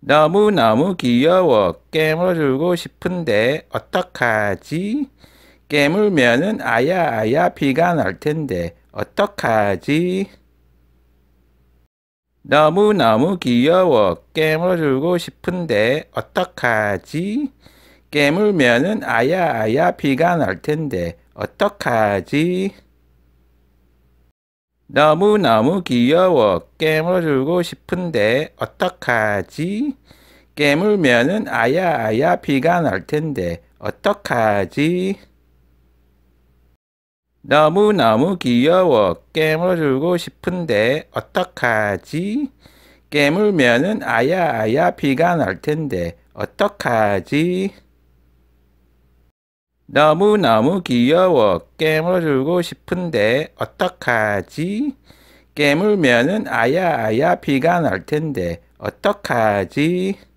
너무너무 귀여워. 깨물고 싶은데 어떡하지? 깨물면은 아야아야 비가날 텐데 어떡하지? 너무너무 귀여워. 깨물고 싶은데 어떡하지? 깨물면은 아야아야 아가날 텐데 어떡하지? 너무너무 귀여워. 깨물어주고 싶은데 어떡하지? 깨물면은 아야아야 비가날 텐데 어떡하지? 너무너무 귀여워. 깨물어주고 싶은데 어떡하지? 깨물면은 아야아야 피가 날 텐데 어떡하지? 너무너무 귀여워. 깨물어주고 싶은데 어떡하지? 깨물면은 아야아야 비가날 텐데 어떡하지?